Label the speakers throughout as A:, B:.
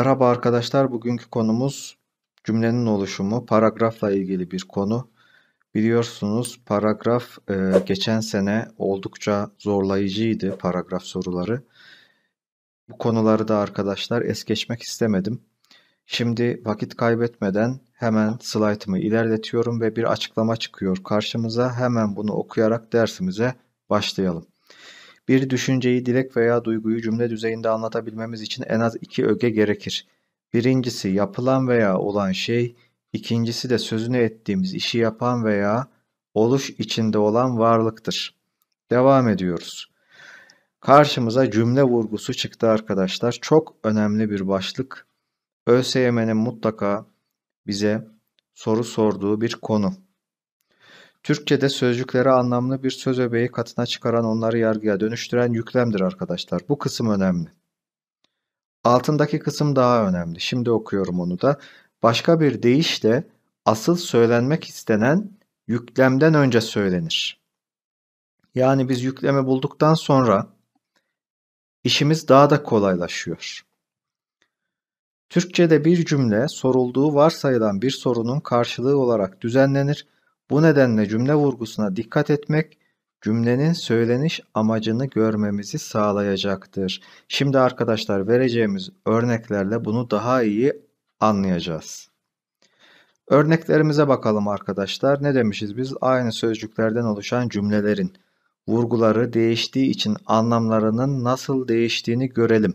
A: Merhaba arkadaşlar. Bugünkü konumuz cümlenin oluşumu, paragrafla ilgili bir konu. Biliyorsunuz paragraf e, geçen sene oldukça zorlayıcıydı paragraf soruları. Bu konuları da arkadaşlar es geçmek istemedim. Şimdi vakit kaybetmeden hemen slaytımı ilerletiyorum ve bir açıklama çıkıyor karşımıza. Hemen bunu okuyarak dersimize başlayalım. Bir düşünceyi, dilek veya duyguyu cümle düzeyinde anlatabilmemiz için en az iki öge gerekir. Birincisi yapılan veya olan şey, ikincisi de sözünü ettiğimiz işi yapan veya oluş içinde olan varlıktır. Devam ediyoruz. Karşımıza cümle vurgusu çıktı arkadaşlar. Çok önemli bir başlık. ÖSYM'nin mutlaka bize soru sorduğu bir konu. Türkçe'de sözcükleri anlamlı bir söz öbeği katına çıkaran onları yargıya dönüştüren yüklemdir arkadaşlar. Bu kısım önemli. Altındaki kısım daha önemli. Şimdi okuyorum onu da. Başka bir deyişle asıl söylenmek istenen yüklemden önce söylenir. Yani biz yüklemi bulduktan sonra işimiz daha da kolaylaşıyor. Türkçe'de bir cümle sorulduğu varsayılan bir sorunun karşılığı olarak düzenlenir bu nedenle cümle vurgusuna dikkat etmek cümlenin söyleniş amacını görmemizi sağlayacaktır. Şimdi arkadaşlar vereceğimiz örneklerle bunu daha iyi anlayacağız. Örneklerimize bakalım arkadaşlar. Ne demişiz biz? Aynı sözcüklerden oluşan cümlelerin vurguları değiştiği için anlamlarının nasıl değiştiğini görelim.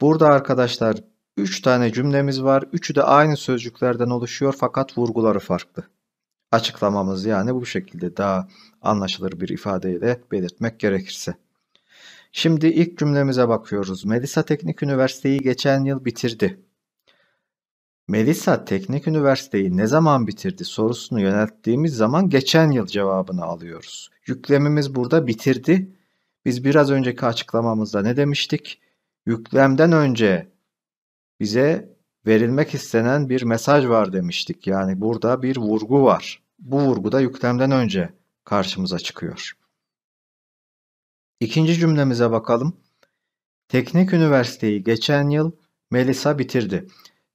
A: Burada arkadaşlar 3 tane cümlemiz var. Üçü de aynı sözcüklerden oluşuyor fakat vurguları farklı açıklamamız yani bu şekilde daha anlaşılır bir ifadeyle belirtmek gerekirse. Şimdi ilk cümlemize bakıyoruz. Melisa Teknik Üniversitesi'yi geçen yıl bitirdi. Melisa Teknik Üniversiteyi ne zaman bitirdi sorusunu yönelttiğimiz zaman geçen yıl cevabını alıyoruz. Yüklemimiz burada bitirdi. Biz biraz önceki açıklamamızda ne demiştik? Yüklemden önce bize verilmek istenen bir mesaj var demiştik. Yani burada bir vurgu var bu vurguda yüklemden önce karşımıza çıkıyor. İkinci cümlemize bakalım. Teknik üniversiteyi geçen yıl Melisa bitirdi.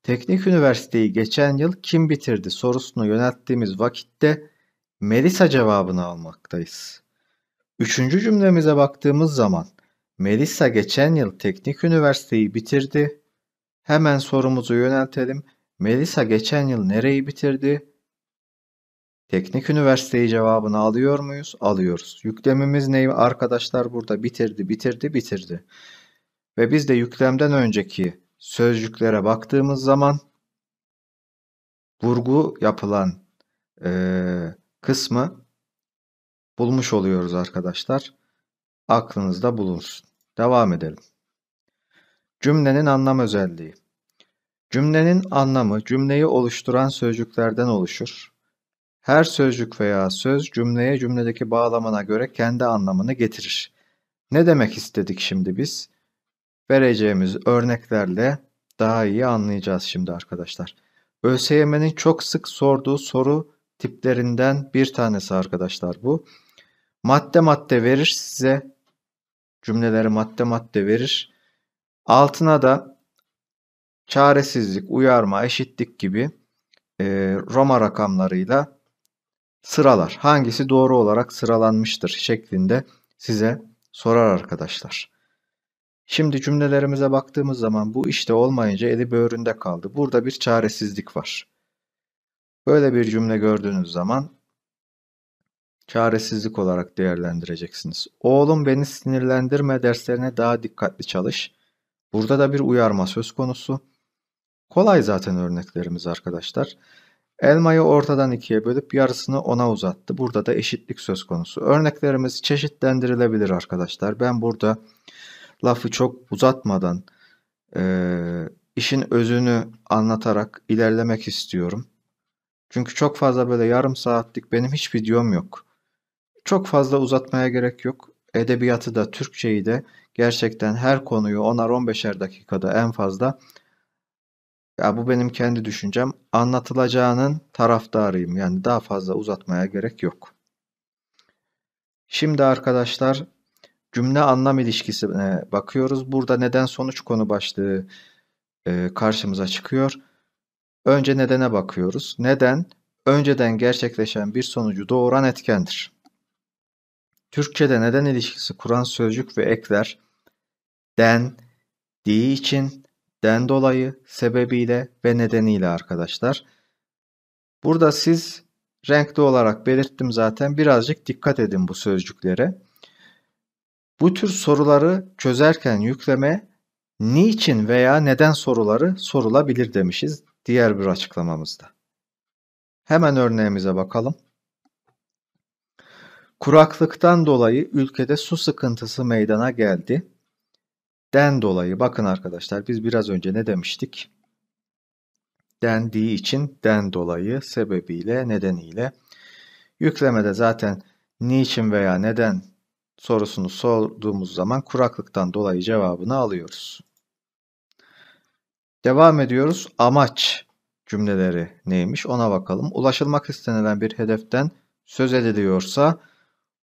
A: Teknik üniversiteyi geçen yıl kim bitirdi sorusunu yönelttiğimiz vakitte Melisa cevabını almaktayız. Üçüncü cümlemize baktığımız zaman Melisa geçen yıl teknik üniversiteyi bitirdi. Hemen sorumuzu yöneltelim. Melisa geçen yıl nereyi bitirdi? Teknik üniversiteyi cevabını alıyor muyuz? Alıyoruz. Yüklemimiz ne? Arkadaşlar burada bitirdi, bitirdi, bitirdi. Ve biz de yüklemden önceki sözcüklere baktığımız zaman vurgu yapılan e, kısmı bulmuş oluyoruz arkadaşlar. Aklınızda bulunsun. Devam edelim. Cümlenin anlam özelliği. Cümlenin anlamı cümleyi oluşturan sözcüklerden oluşur her sözcük veya söz cümleye cümledeki bağlamına göre kendi anlamını getirir. Ne demek istedik şimdi biz? Vereceğimiz örneklerle daha iyi anlayacağız şimdi arkadaşlar. ÖSYM'nin çok sık sorduğu soru tiplerinden bir tanesi arkadaşlar bu. Madde madde verir size. Cümleleri madde madde verir. Altına da çaresizlik, uyarma, eşitlik gibi Roma rakamlarıyla sıralar. Hangisi doğru olarak sıralanmıştır şeklinde size sorar arkadaşlar. Şimdi cümlelerimize baktığımız zaman bu işte olmayınca eli böğründe kaldı. Burada bir çaresizlik var. Böyle bir cümle gördüğünüz zaman çaresizlik olarak değerlendireceksiniz. Oğlum beni sinirlendirme derslerine daha dikkatli çalış. Burada da bir uyarma söz konusu. Kolay zaten örneklerimiz arkadaşlar. Elmayı ortadan ikiye bölüp yarısını ona uzattı. Burada da eşitlik söz konusu. Örneklerimiz çeşitlendirilebilir arkadaşlar. Ben burada lafı çok uzatmadan e, işin özünü anlatarak ilerlemek istiyorum. Çünkü çok fazla böyle yarım saatlik benim hiç videom yok. Çok fazla uzatmaya gerek yok. Edebiyatı da Türkçeyi de gerçekten her konuyu 10'ar 15'er dakikada en fazla ya bu benim kendi düşüncem. Anlatılacağının taraftarıyım. Yani daha fazla uzatmaya gerek yok. Şimdi arkadaşlar cümle anlam ilişkisine bakıyoruz. Burada neden sonuç konu başlığı e, karşımıza çıkıyor. Önce nedene bakıyoruz. Neden önceden gerçekleşen bir sonucu doğuran etkendir. Türkçede neden ilişkisi kuran sözcük ve ekler den, di için den dolayı, sebebiyle ve nedeniyle arkadaşlar. Burada siz renkli olarak belirttim zaten. Birazcık dikkat edin bu sözcüklere. Bu tür soruları çözerken yükleme niçin veya neden soruları sorulabilir demişiz diğer bir açıklamamızda. Hemen örneğimize bakalım. Kuraklıktan dolayı ülkede su sıkıntısı meydana geldi den dolayı bakın arkadaşlar biz biraz önce ne demiştik? Dendiği için den dolayı sebebiyle nedeniyle yüklemede zaten niçin veya neden sorusunu sorduğumuz zaman kuraklıktan dolayı cevabını alıyoruz. Devam ediyoruz. Amaç cümleleri neymiş ona bakalım. Ulaşılmak istenilen bir hedeften söz ediliyorsa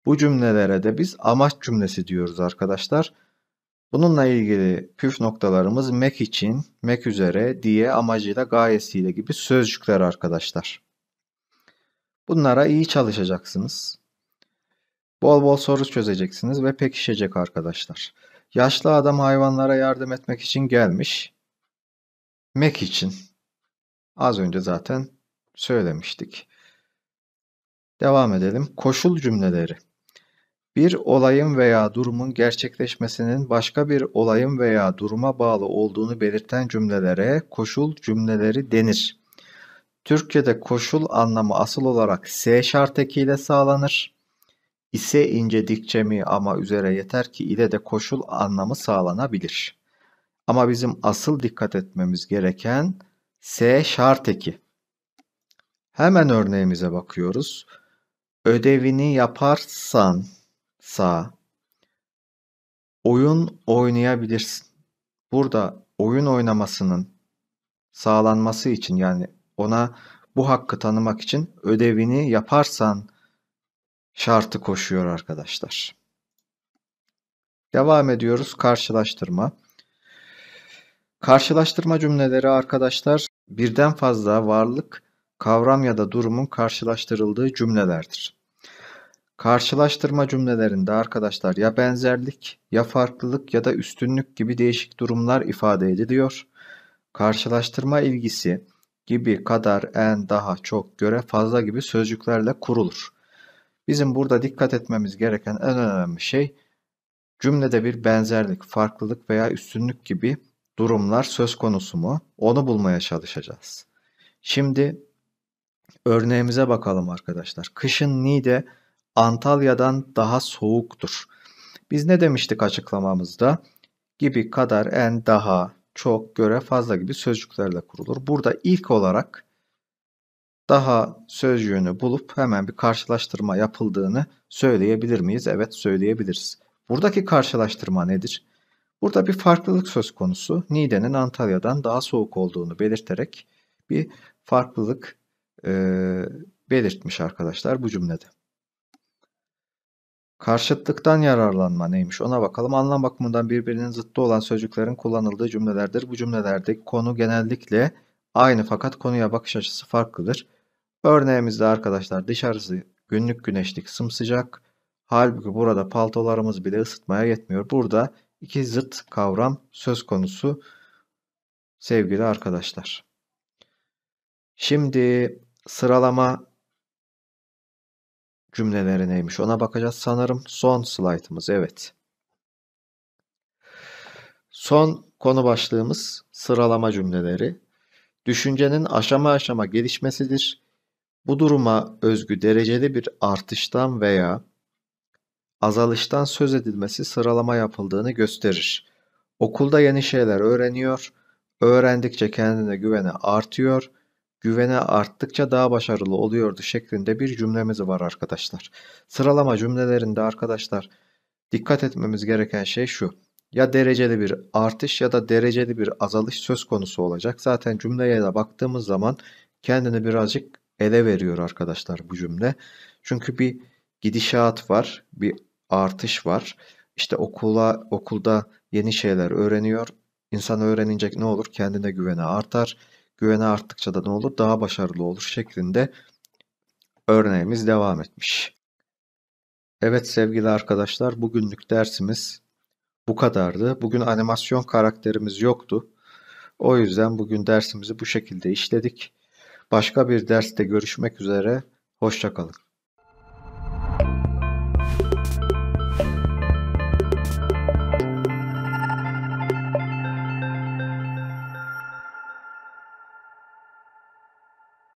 A: bu cümlelere de biz amaç cümlesi diyoruz arkadaşlar. Bununla ilgili püf noktalarımız Mac için, Mac üzere, diye, amacıyla, gayesiyle gibi sözcükler arkadaşlar. Bunlara iyi çalışacaksınız. Bol bol soru çözeceksiniz ve pekişecek arkadaşlar. Yaşlı adam hayvanlara yardım etmek için gelmiş. Mac için. Az önce zaten söylemiştik. Devam edelim. Koşul cümleleri bir olayın veya durumun gerçekleşmesinin başka bir olayın veya duruma bağlı olduğunu belirten cümlelere koşul cümleleri denir. Türkçe'de koşul anlamı asıl olarak S şart ekiyle sağlanır. İse ince dikçemi ama üzere yeter ki ile de koşul anlamı sağlanabilir. Ama bizim asıl dikkat etmemiz gereken S şart eki. Hemen örneğimize bakıyoruz. Ödevini yaparsan sağa. Oyun oynayabilirsin. Burada oyun oynamasının sağlanması için yani ona bu hakkı tanımak için ödevini yaparsan şartı koşuyor arkadaşlar. Devam ediyoruz karşılaştırma. Karşılaştırma cümleleri arkadaşlar birden fazla varlık, kavram ya da durumun karşılaştırıldığı cümlelerdir. Karşılaştırma cümlelerinde arkadaşlar ya benzerlik ya farklılık ya da üstünlük gibi değişik durumlar ifade ediliyor. Karşılaştırma ilgisi gibi kadar, en, daha, çok, göre, fazla gibi sözcüklerle kurulur. Bizim burada dikkat etmemiz gereken en önemli şey cümlede bir benzerlik, farklılık veya üstünlük gibi durumlar söz konusu mu? Onu bulmaya çalışacağız. Şimdi örneğimize bakalım arkadaşlar. Kışın de? Antalya'dan daha soğuktur. Biz ne demiştik açıklamamızda? Gibi kadar en daha çok göre fazla gibi sözcüklerle kurulur. Burada ilk olarak daha sözcüğünü bulup hemen bir karşılaştırma yapıldığını söyleyebilir miyiz? Evet söyleyebiliriz. Buradaki karşılaştırma nedir? Burada bir farklılık söz konusu. Niğde'nin Antalya'dan daha soğuk olduğunu belirterek bir farklılık e, belirtmiş arkadaşlar bu cümlede. Karşıtlıktan yararlanma neymiş ona bakalım. Anlam bakımından birbirinin zıttı olan sözcüklerin kullanıldığı cümlelerdir. Bu cümlelerde konu genellikle aynı fakat konuya bakış açısı farklıdır. Örneğimizde arkadaşlar dışarısı günlük güneşlik sımsıcak. Halbuki burada paltolarımız bile ısıtmaya yetmiyor. Burada iki zıt kavram söz konusu sevgili arkadaşlar. Şimdi sıralama cümleleri neymiş ona bakacağız sanırım. Son slaytımız evet. Son konu başlığımız sıralama cümleleri. Düşüncenin aşama aşama gelişmesidir. Bu duruma özgü dereceli bir artıştan veya azalıştan söz edilmesi sıralama yapıldığını gösterir. Okulda yeni şeyler öğreniyor, öğrendikçe kendine güveni artıyor güvene arttıkça daha başarılı oluyordu şeklinde bir cümlemiz var arkadaşlar. Sıralama cümlelerinde arkadaşlar dikkat etmemiz gereken şey şu. Ya dereceli bir artış ya da dereceli bir azalış söz konusu olacak. Zaten cümleye de baktığımız zaman kendini birazcık ele veriyor arkadaşlar bu cümle. Çünkü bir gidişat var, bir artış var. İşte okula, okulda yeni şeyler öğreniyor. İnsan öğrenince ne olur? Kendine güveni artar güvene arttıkça da ne olur? Daha başarılı olur şeklinde örneğimiz devam etmiş. Evet sevgili arkadaşlar bugünlük dersimiz bu kadardı. Bugün animasyon karakterimiz yoktu. O yüzden bugün dersimizi bu şekilde işledik. Başka bir derste görüşmek üzere. Hoşçakalın.